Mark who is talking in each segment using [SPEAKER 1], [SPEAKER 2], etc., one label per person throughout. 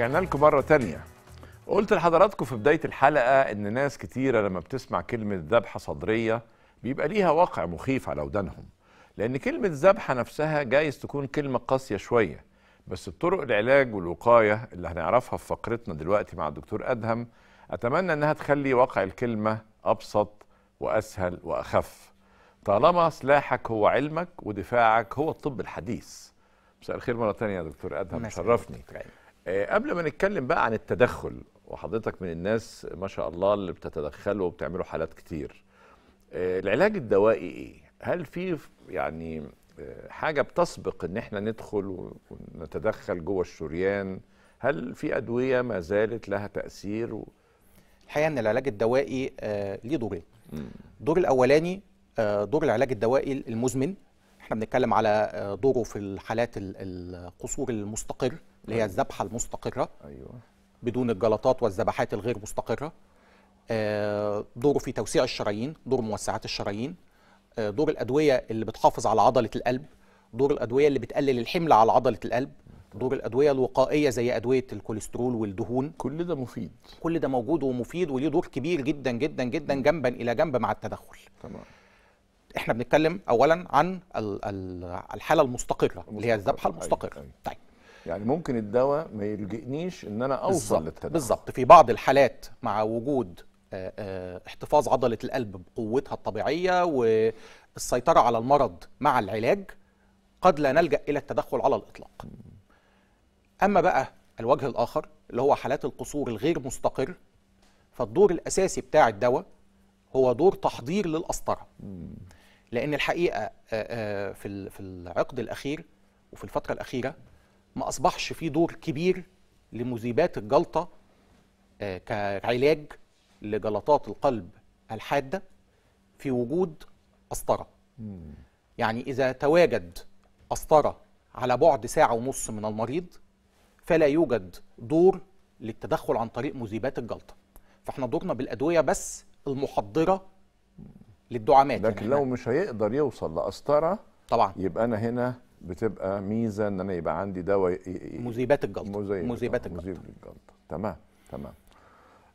[SPEAKER 1] رجعنا لكم مرة تانية قلت لحضراتكم في بداية الحلقة إن ناس كتيرة لما بتسمع كلمة ذبحة صدرية بيبقى ليها واقع مخيف على ودانهم لأن كلمة ذبحة نفسها جايز تكون كلمة قاسية شوية بس بطرق العلاج والوقاية اللي هنعرفها في فقرتنا دلوقتي مع الدكتور أدهم أتمنى أنها تخلي واقع الكلمة أبسط وأسهل وأخف طالما سلاحك هو علمك ودفاعك هو الطب الحديث مساء الخير مرة تانية يا دكتور أدهم شرفني آه، قبل ما نتكلم بقى عن التدخل وحضرتك من الناس ما شاء الله اللي بتتدخلوا وبتعملوا حالات كتير آه، العلاج الدوائي ايه هل في يعني آه، حاجه بتسبق ان احنا ندخل ونتدخل جوه
[SPEAKER 2] الشريان هل في ادويه ما زالت لها تاثير و... الحقيقه ان العلاج الدوائي ليه دورين الدور الاولاني دور العلاج الدوائي المزمن احنا بنتكلم على دوره في الحالات القصور المستقر اللي هي الذبحه المستقره ايوه بدون الجلطات والذبحات الغير مستقره آه، دوره في توسيع الشرايين دور موسعات الشرايين آه، دور الادويه اللي بتحافظ على عضله القلب دور الادويه اللي بتقلل الحمل على عضله القلب دور الادويه الوقائيه زي ادويه الكوليسترول والدهون كل ده مفيد كل ده موجود ومفيد وليه دور كبير جدا جدا جدا جنبا الى جنب مع التدخل تمام احنا بنتكلم اولا عن الحاله المستقره, المستقرة. اللي هي الذبحه أيوة، المستقره أي. أيوة. أي. طيب يعني ممكن الدواء ما يلجئنيش ان انا اوصل للتدخل بالظبط في بعض الحالات مع وجود آه، آه، احتفاظ عضله القلب بقوتها الطبيعيه والسيطره على المرض مع العلاج قد لا نلجا الى التدخل على الاطلاق اما بقى الوجه الاخر اللي هو حالات القصور الغير مستقر فالدور الاساسي بتاع الدواء هو دور تحضير للقسطره لان الحقيقه آه، في العقد الاخير وفي الفتره الاخيره ما اصبحش في دور كبير لمذيبات الجلطه آه، كعلاج لجلطات القلب الحاده في وجود قسطره يعني اذا تواجد قسطره على بعد ساعه ونص من المريض فلا يوجد دور للتدخل عن طريق مذيبات الجلطه فاحنا دورنا بالادويه بس المحضره للدعامات لكن يعني لو مش هيقدر يوصل
[SPEAKER 1] لقسطره طبعا يبقى انا هنا بتبقى ميزه ان انا يبقى عندي دواء مذيبات الجلطه مذيبات
[SPEAKER 2] آه، الجلطه مذيبات الجلطه
[SPEAKER 1] تمام تمام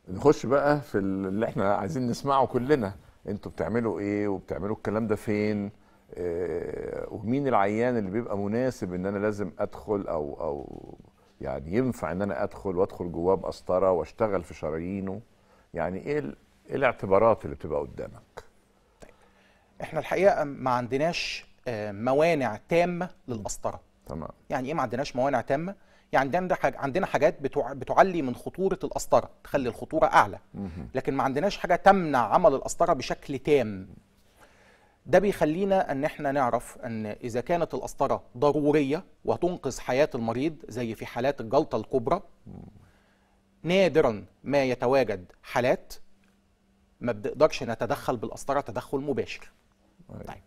[SPEAKER 1] نخش بقى في اللي احنا عايزين نسمعه كلنا انتوا بتعملوا ايه وبتعملوا الكلام ده فين اه ومين العيان اللي بيبقى مناسب ان انا لازم ادخل او او يعني ينفع ان انا ادخل وادخل جواه بقسطره واشتغل في شرايينه يعني ايه, إيه الاعتبارات اللي بتبقى قدامك؟
[SPEAKER 2] طيب احنا الحقيقه ما عندناش آه، موانع تامه للقسطره تمام يعني ايه ما عندناش موانع تامه يعني عندنا عندنا حاجات بتعلي من خطوره القسطره تخلي الخطوره اعلى لكن ما عندناش حاجه تمنع عمل القسطره بشكل تام ده بيخلينا ان احنا نعرف ان اذا كانت القسطره ضروريه وتنقذ حياه المريض زي في حالات الجلطه الكبرى نادرا ما يتواجد حالات ما بنقدرش نتدخل بالقسطره تدخل مباشر أيوة. طيب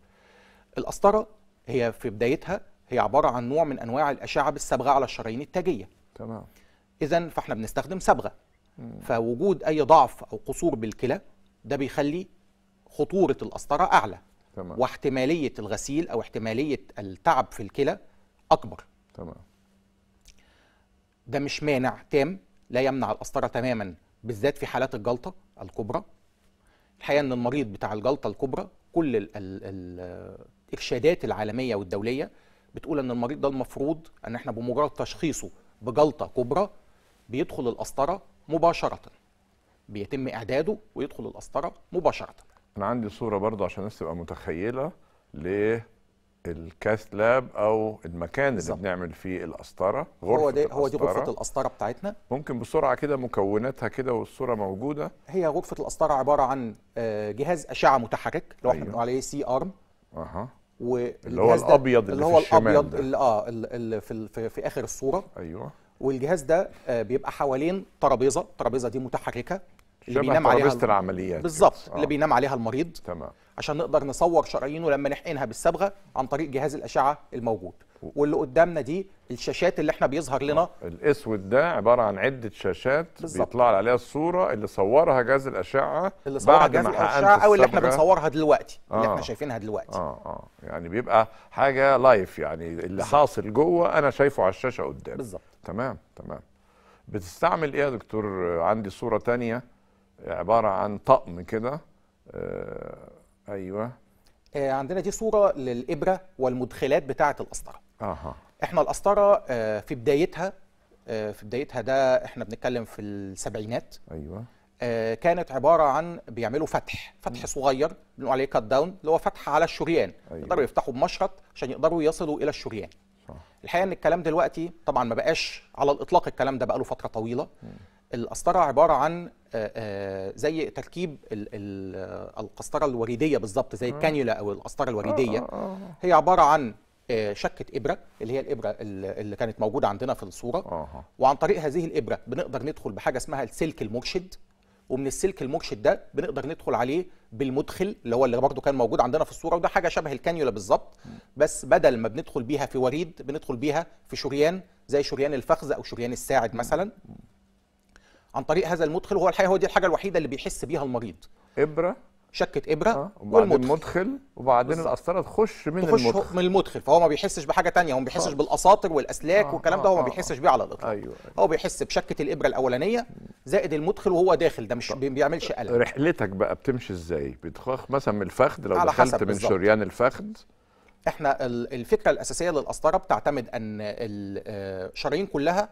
[SPEAKER 2] القسطره هي في بدايتها هي عباره عن نوع من انواع الاشعه بالصبغه على الشرايين التاجيه تمام اذا فاحنا بنستخدم صبغه فوجود اي ضعف او قصور بالكلى ده بيخلي خطوره القسطره اعلى تمام. واحتماليه الغسيل او احتماليه التعب في الكلى اكبر تمام ده مش مانع تام لا يمنع القسطره تماما بالذات في حالات الجلطه الكبرى الحقيقه ان المريض بتاع الجلطه الكبرى كل ال ال ال الإرشادات العالمية والدولية بتقول أن المريض ده المفروض أن احنا بمجرد تشخيصه بجلطة كبرى بيدخل القسطرة مباشرة بيتم إعداده ويدخل القسطرة مباشرة أنا عندي صورة برضه عشان الناس تبقى متخيلة ل
[SPEAKER 1] الكاث لاب او المكان اللي بالزبط. بنعمل فيه القسطره هو دي هو دي غرفه
[SPEAKER 2] القسطره بتاعتنا ممكن بسرعه كده مكوناتها كده والصوره موجوده هي غرفه القسطره عباره عن آه، جهاز اشعه متحرك اللي هو أيوه. احنا بنقول عليه سي ارم اها اللي هو الابيض اللي, اللي هو في الابيض اللي اه اللي في, في, في اخر الصوره ايوه والجهاز ده آه بيبقى حوالين ترابيزه الترابيزه دي متحركه اللي بينام عليها العمليات بالظبط اللي آه. بينام عليها المريض تمام عشان نقدر نصور شرايينه لما نحقنها بالصبغه عن طريق جهاز الاشعه الموجود واللي قدامنا دي الشاشات اللي احنا بيظهر لنا آه. الاسود ده عباره عن عده شاشات بالزبط. بيطلع عليها الصوره اللي صورها جهاز
[SPEAKER 1] الاشعه
[SPEAKER 2] اللي صورها بعد جهاز الاشعه او اللي احنا بنصورها دلوقتي آه. اللي احنا آه. شايفينها دلوقتي
[SPEAKER 1] اه اه يعني بيبقى حاجه لايف يعني اللي بالزبط. حاصل جوه انا شايفه على الشاشه قدامي بالظبط تمام تمام بتستعمل ايه يا دكتور عندي صوره ثانيه عباره عن طقم كده آه، ايوه
[SPEAKER 2] آه، عندنا دي صوره للابره والمدخلات بتاعه القسطره اها احنا القسطره آه، في بدايتها في بدايتها ده احنا بنتكلم في السبعينات ايوه كانت عباره عن بيعملوا فتح فتح صغير بنقول عليه كات داون اللي هو فتح على الشريان أيوة. يقدروا يفتحوا بمشرط عشان يقدروا يصلوا الى الشريان صح. الحقيقه ان الكلام دلوقتي طبعا ما بقاش على الاطلاق الكلام ده بقاله فتره طويله م. القسطره عباره عن آه، آه، زي تركيب القسطره الوريديه بالظبط زي الكانيولا او القسطره الوريديه آه، هي عباره عن شكه ابره اللي هي الابره اللي كانت موجوده عندنا في الصوره وعن طريق هذه الابره بنقدر ندخل بحاجه اسمها السلك المرشد ومن السلك المرشد ده بنقدر ندخل عليه بالمدخل اللي هو اللي برضه كان موجود عندنا في الصوره وده حاجه شبه الكانيولا بالظبط بس بدل ما بندخل بيها في وريد بندخل بيها في شريان زي شريان الفخذ او شريان الساعد مثلا عن طريق هذا المدخل وهو الحقيقه هو دي الحاجه الوحيده اللي بيحس بيها المريض ابره شكه ابره آه. وبعدين المدخل وبعدين القسطره تخش من تخش المدخل من المدخل فهو ما بيحسش بحاجه ثانيه هو ما بيحسش آه. بالاساطر والاسلاك آه. والكلام ده هو ما آه، آه، آه. بيحسش بيه على الاطلاق أيوة. أيوة. هو بيحس بشكه الابره الاولانيه زائد المدخل وهو داخل ده مش ما بيعملش الم رحلتك بقى بتمشي ازاي بتخاخ مثلا من الفخذ لو دخلت من شريان الفخذ احنا الفكره الاساسيه للقسطره بتعتمد ان الشرايين كلها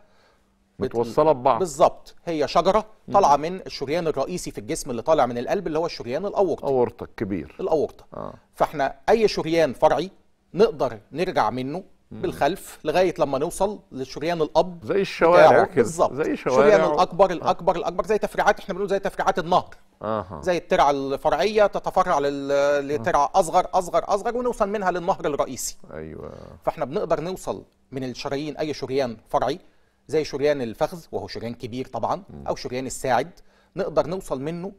[SPEAKER 2] متوصله ببعض بالظبط هي شجره طالعه من الشريان الرئيسي في الجسم اللي طالع من القلب اللي هو الشريان الاورطه اورطه كبير الاورطه آه. فاحنا اي شريان فرعي نقدر نرجع منه مم. بالخلف لغايه لما نوصل للشريان الاب زي الشوارع كده زي الشوارع الشريان الاكبر الاكبر آه. الاكبر زي تفريعات احنا بنقول زي تفريعات النهر آه. زي الترع الفرعيه تتفرع آه. اصغر اصغر اصغر ونوصل منها للنهر الرئيسي ايوه فاحنا بنقدر نوصل من الشرايين اي شريان فرعي زي شريان الفخذ وهو شريان كبير طبعا او شريان الساعد نقدر نوصل منه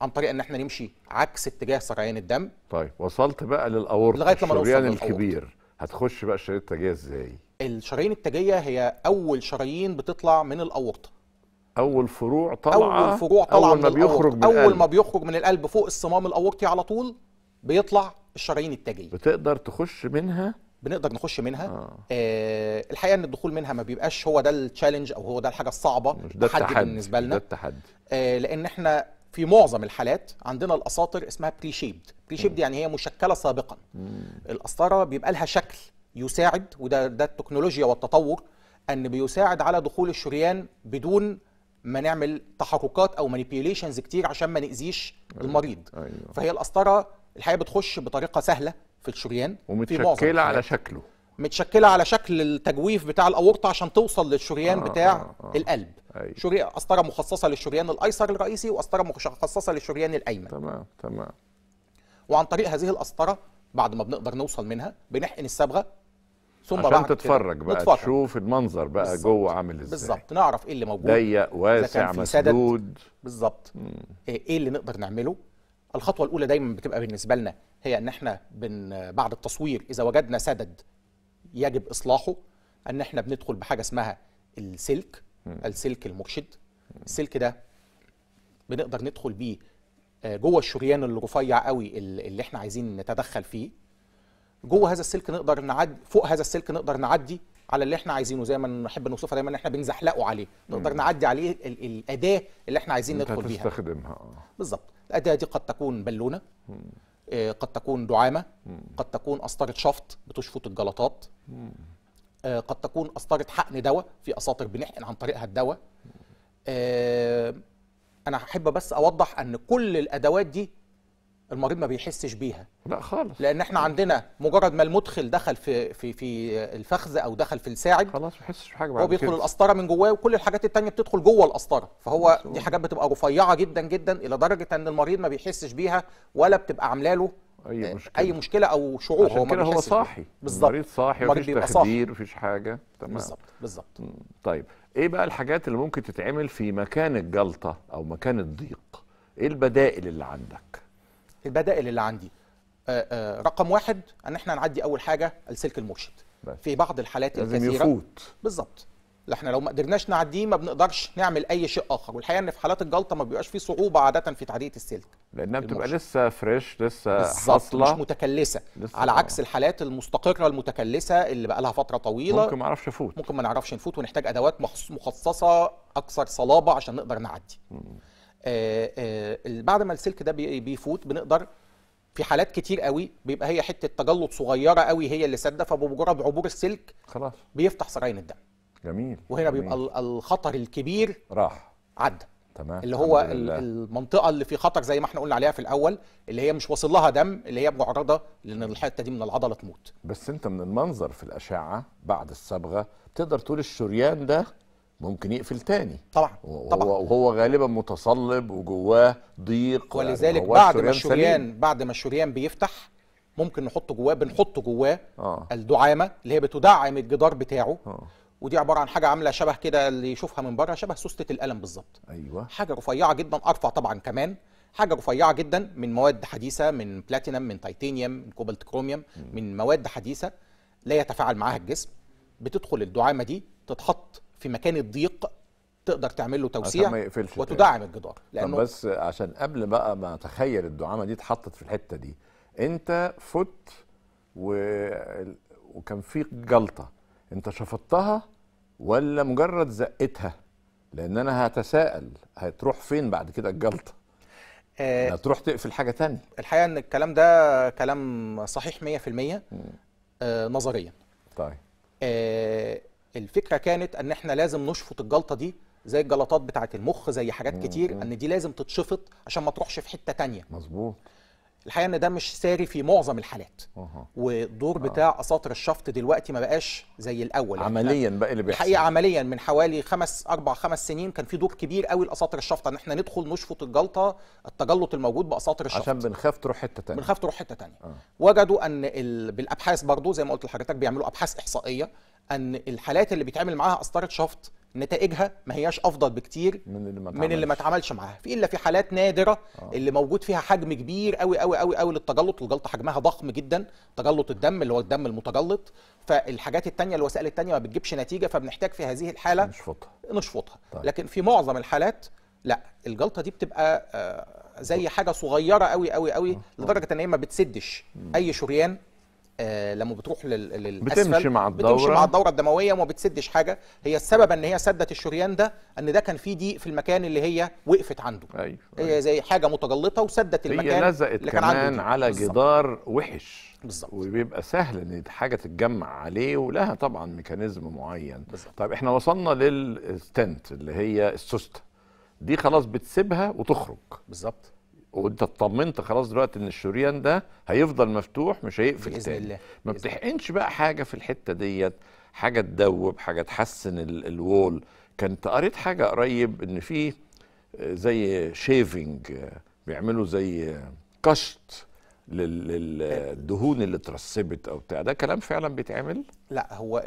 [SPEAKER 2] عن طريق ان احنا نمشي عكس اتجاه سريان الدم طيب وصلت بقى للاورطه لغايه لما الشريان الكبير
[SPEAKER 1] هتخش بقى الشرايين التاجيه ازاي
[SPEAKER 2] الشرايين التاجيه هي اول شرايين بتطلع من الاورطه
[SPEAKER 1] اول فروع طالعه اول فروع طالعه اول ما بيخرج من اول ما
[SPEAKER 2] بيخرج من القلب فوق الصمام الاورطي على طول بيطلع الشرايين التاجيه بتقدر تخش منها بنقدر نخش منها آه. آه الحقيقه ان الدخول منها ما بيبقاش هو ده التشالنج او هو ده الحاجه الصعبه ده التحدي بالنسبه لنا ده التحدي آه لان احنا في معظم الحالات عندنا الاساطر اسمها بري شيبد بري شيبد يعني هي مشكله سابقا القسطره بيبقى لها شكل يساعد وده ده التكنولوجيا والتطور ان بيساعد على دخول الشريان بدون ما نعمل تحركات او مانيبيوليشنز كتير عشان ما ناذيش أيوة، المريض أيوه. فهي القسطره الحقيقه بتخش بطريقه سهله في الشريان ومتشكله على شكله متشكله على شكل التجويف بتاع الاورطه عشان توصل للشريان آه بتاع آه آه القلب أيوة. شري قسطره مخصصه للشريان الايسر الرئيسي وقسطره مخصصه للشريان الايمن تمام تمام وعن طريق هذه القسطره بعد ما بنقدر نوصل منها بنحقن الصبغه ثم عشان بعد تتفرج بقى نتفرج.
[SPEAKER 1] تشوف المنظر بقى بالزبط. جوه عامل ازاي بالظبط
[SPEAKER 2] نعرف ايه اللي موجود ضيق واسع مسدود بالظبط إيه،, ايه اللي نقدر نعمله الخطوه الاولى دايما بتبقى بالنسبه لنا هي ان احنا بن بعد التصوير اذا وجدنا سدد يجب اصلاحه ان احنا بندخل بحاجه اسمها السلك السلك المرشد السلك ده بنقدر ندخل بيه آه، جوه الشريان الرفيع قوي اللي احنا عايزين نتدخل فيه جوه هذا السلك نقدر نعدي فوق هذا السلك نقدر نعدي على اللي احنا عايزينه زي ما نحب نوصفها دايما ان احنا بنزحلقه عليه نقدر نعدي عليه الاداه اللي احنا عايزين ندخل بيها بالظبط الأداة دي قد تكون بالونة آه، قد تكون دعامة قد تكون قسطرة شفط بتشفط الجلطات آه، قد تكون قسطرة حقن دواء في أساطر بنحقن عن طريقها الدواء آه، أنا أحب بس أوضح أن كل الأدوات دي المريض ما بيحسش بيها لا خالص لان احنا عندنا مجرد ما المدخل دخل في في في الفخذ او دخل في الساعد خلاص ما بيحسش بحاجه بعد هو بيدخل القسطره من جواه وكل الحاجات الثانيه بتدخل جوه القسطره فهو دي حاجات بتبقى رفيعه جدا جدا الى درجه ان المريض ما بيحسش بيها ولا بتبقى عامله له اي مشكله اي مشكله او شعور عشان هو كده هو صاحي بالظبط المريض صاحي مفيش تخدير
[SPEAKER 1] ومفيش حاجه تمام بالظبط بالظبط طيب ايه بقى الحاجات اللي ممكن تتعمل في مكان الجلطه او مكان الضيق ايه البدائل اللي عندك
[SPEAKER 2] البدائل اللي عندي آه، آه، رقم واحد ان احنا نعدي اول حاجه السلك المرشد في بعض الحالات الكثيره لازم يفوت بالظبط احنا لو ما قدرناش نعديه ما بنقدرش نعمل اي شيء اخر والحقيقه ان في حالات الجلطه ما بيبقاش في صعوبه عاده في تعديه السلك لانها بتبقى
[SPEAKER 1] لسه فريش لسه حاصله مش
[SPEAKER 2] متكلسه لسه على عكس الحالات المستقره المتكلسه اللي بقى لها فتره طويله ممكن ما نعرفش نفوت ممكن ما نعرفش نفوت ونحتاج ادوات مخصصه اكثر صلابه عشان نقدر نعدي مم. آه، آه، بعد ما السلك ده بيفوت بنقدر في حالات كتير قوي بيبقى هي حته تجلط صغيره قوي هي اللي سده فبمجرد عبور السلك خلاص بيفتح سراين الدم جميل وهنا جميل. بيبقى الخطر الكبير راح عدى تمام اللي هو المنطقه اللي في خطر زي ما احنا قلنا عليها في الاول اللي هي مش واصل لها دم اللي هي معرضه لان الحته دي من العضله تموت بس انت من المنظر في الاشعه بعد الصبغه بتقدر تقول الشريان ده
[SPEAKER 1] ممكن يقفل تاني طبعا طبعا وهو غالبا متصلب وجواه ضيق يعني ولذلك بعد ما الشريان
[SPEAKER 2] بعد ما الشريان بيفتح ممكن نحط جواه بنحط جواه آه. الدعامه اللي هي بتدعم الجدار بتاعه آه. ودي عباره عن حاجه عامله شبه كده اللي يشوفها من بره شبه سوسته القلم بالظبط ايوه حاجه رفيعه جدا ارفع طبعا كمان حاجه رفيعه جدا من مواد حديثه من بلاتينم من تيتانيوم من كوبالت كروميوم من مواد حديثه لا يتفاعل معاها الجسم بتدخل الدعامه دي تتحط في مكان الضيق تقدر تعمل له توسيع وتدعم الجدار لانه بس
[SPEAKER 1] عشان قبل بقى ما تخيل الدعامه دي اتحطت في الحته دي انت فت و... وكان في جلطه انت شفطتها ولا مجرد
[SPEAKER 2] زقتها لان انا هتساءل هتروح فين بعد كده الجلطه آه هتروح تقفل حاجه تانية الحقيقه ان الكلام ده كلام صحيح 100% آه نظريا طيب آه الفكره كانت ان احنا لازم نشفط الجلطه دي زي الجلطات بتاعه المخ زي حاجات كتير ان دي لازم تتشفط عشان ما تروحش في حته تانية مظبوط الحقيقه ان ده مش ساري في معظم الحالات أوه. والدور أوه. بتاع اساطر الشفط دلوقتي ما بقاش زي الاول عمليا بقى اللي بيحصل الحقيقه عمليا من حوالي خمس اربع خمس سنين كان في دور كبير قوي لاساطر الشفط ان احنا ندخل نشفط الجلطه التجلط الموجود باساطر الشفط عشان بنخاف تروح حته ثانيه بنخاف تروح حته ثانيه آه. وجدوا ان ال... بالابحاث برضو زي ما قلت لحضرتك بيعملوا ابحاث احصائيه ان الحالات اللي بيتعمل معاها قسطره شفط نتائجها ما هياش افضل بكتير من اللي ما من اللي ما اتعملش معاها في الا في حالات نادره آه. اللي موجود فيها حجم كبير قوي قوي قوي قوي للتجلط الجلطه حجمها ضخم جدا تجلط الدم اللي هو الدم المتجلط فالحاجات التانية الوسائل التانية ما بتجيبش نتيجه فبنحتاج في هذه الحاله نشفطها نشفطها طيب. لكن في معظم الحالات لا الجلطه دي بتبقى آه، زي حاجه صغيره قوي قوي قوي آه. لدرجه ان هي ما بتسدش اي شريان آه لما بتروح لل... للاسفل بتمشي مع الدوره بتمشي مع الدوره الدمويه وما بتسدش حاجه هي السبب ان هي سدت الشريان ده ان ده كان في ضيق في المكان اللي هي وقفت عنده أيوة. أيوة. هي زي حاجه متجلطه وسدت المكان هي لزقت اللي كان كمان عنده على بالزبط. جدار
[SPEAKER 1] وحش بالظبط وبيبقى سهل ان حاجه تتجمع عليه ولها طبعا ميكانيزم معين بالزبط. طيب احنا وصلنا للستنت اللي هي السوسته دي خلاص بتسيبها وتخرج بالظبط وانت اطمنت خلاص دلوقتي ان الشريان ده هيفضل مفتوح مش هيقفل باذن تاني. الله ما بتحقنش بقى حاجه في الحته ديت حاجه تدوب حاجه تحسن الوول كنت قريت حاجه قريب ان في آه، زي شيفنج آه، بيعملوا زي آه، كشط للدهون اللي اترسبت او بتاع
[SPEAKER 2] ده كلام فعلا بيتعمل لا هو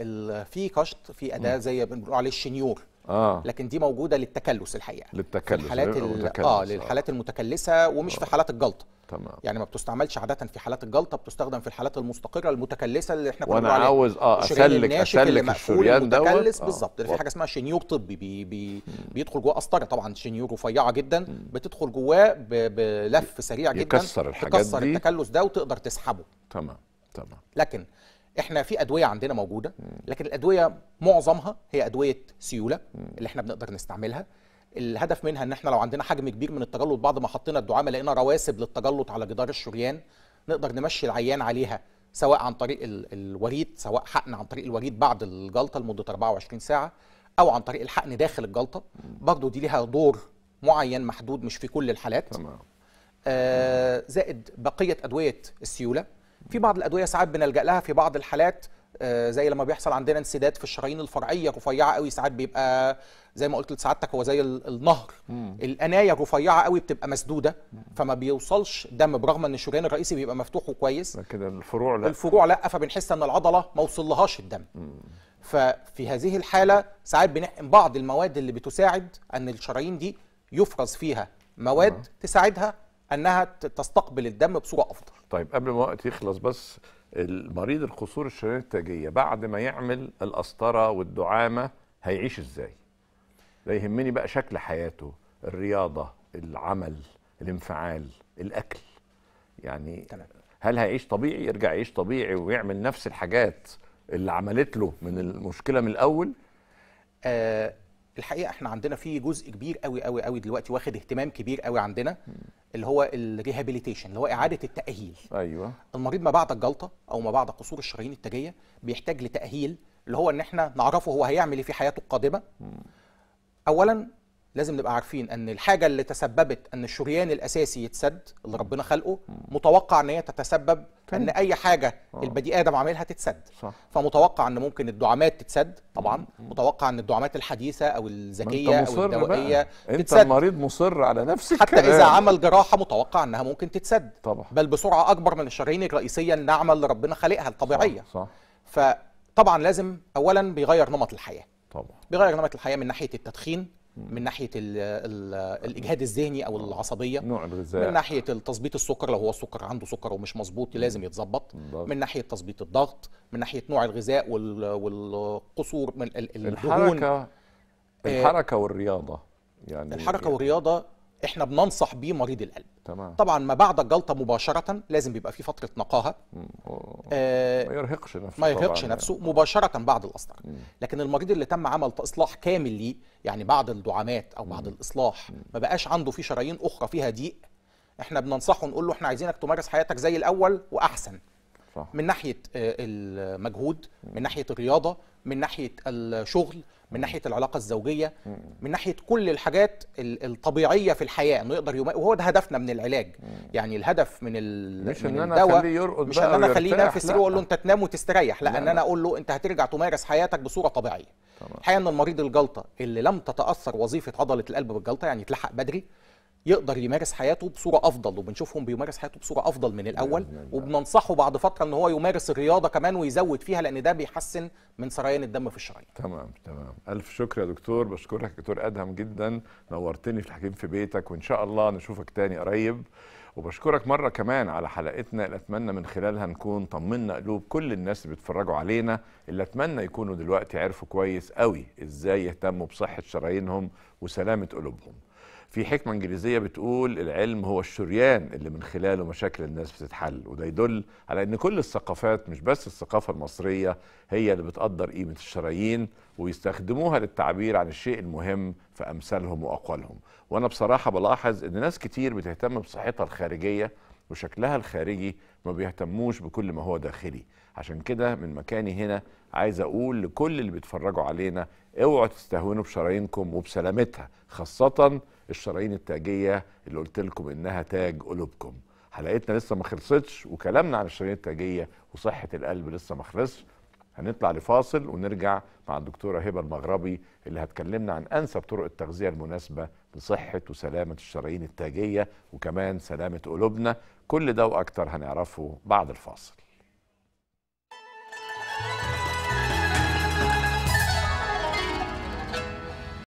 [SPEAKER 2] في كشط في اداه زي بنقول عليه الشنيور آه. لكن دي موجوده للتكلس الحقيقه
[SPEAKER 1] للتكلس الحالات آه،, اه
[SPEAKER 2] للحالات آه. المتكلسه ومش آه. في حالات الجلطه تمام يعني ما بتستعملش عاده في حالات الجلطه بتستخدم في الحالات المستقره المتكلسه اللي احنا كنا وانا عاوز اه اسلك اسلك الشريان دوت متكلس آه. بالظبط في حاجه اسمها شنيور طبي بي بي بيدخل جواه قسطره طبعا شنيور رفيعه جدا م. بتدخل جواه بلف سريع جدا يكسر الحاجات تكسر دي. التكلس ده وتقدر تسحبه تمام تمام لكن احنا في ادويه عندنا موجوده لكن الادويه معظمها هي ادويه سيوله اللي احنا بنقدر نستعملها الهدف منها ان احنا لو عندنا حجم كبير من التجلط بعد ما حطينا الدعامه لقينا رواسب للتجلط على جدار الشريان نقدر نمشي العيان عليها سواء عن طريق الوريد سواء حقن عن طريق الوريد بعد الجلطه لمده 24 ساعه او عن طريق الحقن داخل الجلطه برضو دي ليها دور معين محدود مش في كل الحالات تمام آه زائد بقيه ادويه السيوله في بعض الادويه ساعات بنلجا لها في بعض الحالات آه، زي لما بيحصل عندنا انسداد في الشرايين الفرعيه رفيعه قوي ساعات بيبقى زي ما قلت لسعادتك هو زي النهر مم. الاناية الرفيعه قوي بتبقى مسدوده مم. فما بيوصلش دم برغم ان الشريان الرئيسي بيبقى مفتوح وكويس لكن الفروع لا الفروع لا فبنحس ان العضله ما وصلهاش الدم مم. ففي هذه الحاله ساعات بنحقن بعض المواد اللي بتساعد ان الشرايين دي يفرز فيها مواد مم. آه. تساعدها انها تستقبل الدم بصوره افضل طيب قبل ما وقت يخلص بس المريض
[SPEAKER 1] القصور الشرايين التاجيه بعد ما يعمل القسطره والدعامه هيعيش ازاي ده يهمني بقى شكل حياته الرياضه العمل الانفعال الاكل يعني تمام. هل هيعيش طبيعي يرجع يعيش طبيعي ويعمل
[SPEAKER 2] نفس الحاجات اللي عملت له من المشكله من الاول آه الحقيقه احنا عندنا في جزء كبير قوي قوي قوي دلوقتي واخد اهتمام كبير قوي عندنا اللي هو الريهابيليتيشن اللي هو اعاده التاهيل ايوه المريض ما بعد الجلطه او ما بعد قصور الشرايين التاجيه بيحتاج لتاهيل اللي هو ان احنا نعرفه هو هيعمل ايه في حياته القادمه اولا لازم نبقى عارفين ان الحاجه اللي تسببت ان الشريان الاساسي يتسد اللي ربنا خلقه متوقع ان هي تتسبب ان اي حاجه البدي آه. البني ادم عاملها تتسد صح. فمتوقع ان ممكن الدعامات تتسد طبعا متوقع ان الدعامات الحديثه او الذكيه او الدوائيه بقى. تتسد انت المريض
[SPEAKER 1] مصر على نفسك حتى اذا آه.
[SPEAKER 2] عمل جراحه متوقع انها ممكن تتسد طبعا. بل بسرعه اكبر من الشرايين الرئيسيه الناعمه اللي ربنا خلقها الطبيعيه صح. صح. فطبعا لازم اولا بيغير نمط الحياه طبعا بيغير نمط الحياه من ناحيه التدخين من ناحيه الـ الـ الاجهاد الذهني او آه. العصبيه نوع الغذاء من ناحيه تظبيط السكر لو هو السكر عنده سكر ومش مظبوط لازم يتظبط من ناحيه تظبيط الضغط من ناحيه نوع الغذاء والقصور من الدهون الحركه آه. الحركه
[SPEAKER 1] والرياضه يعني
[SPEAKER 2] الحركه يعني والرياضه احنا بننصح بيه مريض القلب تمام. طبعا ما بعد الجلطه مباشره لازم بيبقى في فتره نقاهه آه ما يرهقش نفسه ما يرهقش يعني. نفسه يعني. مباشره بعد الاسطر لكن المريض اللي تم عمل اصلاح كامل ليه يعني بعد الدعامات او بعد مم. الاصلاح مم. ما بقاش عنده في شرايين اخرى فيها ضيق احنا بننصحه نقول له احنا عايزينك تمارس حياتك زي الاول واحسن صح. من ناحيه آه، المجهود من ناحيه الرياضه من ناحيه الشغل من ناحيه العلاقه الزوجيه من ناحيه كل الحاجات الطبيعيه في الحياه انه يقدر يوم... وهو ده هدفنا من العلاج يعني الهدف من ال... مش من ان انا اخليه يرقد مش ان انا اخليه ينام في السرير واقول له انت تنام وتستريح لا, لا ان انا اقول له انت هترجع تمارس حياتك بصوره طبيعيه الحقيقه ان المريض الجلطه اللي لم تتاثر وظيفه عضله القلب بالجلطه يعني اتلحق بدري يقدر يمارس حياته بصوره افضل وبنشوفهم بيمارس حياته بصوره افضل من نعم، الاول نعم، نعم. وبننصحه بعد فتره ان هو يمارس الرياضه كمان ويزود فيها لان ده بيحسن من سريان الدم في الشرايين
[SPEAKER 1] تمام تمام الف شكر يا دكتور بشكرك دكتور ادهم جدا نورتني في الحكيم في بيتك وان شاء الله نشوفك تاني قريب وبشكرك مره كمان على حلقتنا اللي اتمنى من خلالها نكون طمنا قلوب كل الناس اللي بيتفرجوا علينا اللي اتمنى يكونوا دلوقتي عرفوا كويس قوي ازاي يهتموا بصحه شرايينهم وسلامه قلوبهم في حكمة إنجليزية بتقول العلم هو الشريان اللي من خلاله مشاكل الناس بتتحل وده يدل على أن كل الثقافات مش بس الثقافة المصرية هي اللي بتقدر قيمة الشرايين ويستخدموها للتعبير عن الشيء المهم في أمثالهم وأقوالهم وأنا بصراحة بلاحظ أن ناس كتير بتهتم بصحتها الخارجية وشكلها الخارجي ما بيهتموش بكل ما هو داخلي عشان كده من مكاني هنا عايز اقول لكل اللي بيتفرجوا علينا اوعوا تستهونوا بشرايينكم وبسلامتها خاصه الشرايين التاجيه اللي قلت لكم انها تاج قلوبكم حلقتنا لسه ما خلصتش وكلامنا عن الشرايين التاجيه وصحه القلب لسه ما خلصش هنطلع لفاصل ونرجع مع الدكتوره هبه المغربي اللي هتكلمنا عن انسب طرق التغذيه المناسبه لصحه وسلامه الشرايين التاجيه وكمان سلامه قلوبنا كل ده واكتر هنعرفه بعد الفاصل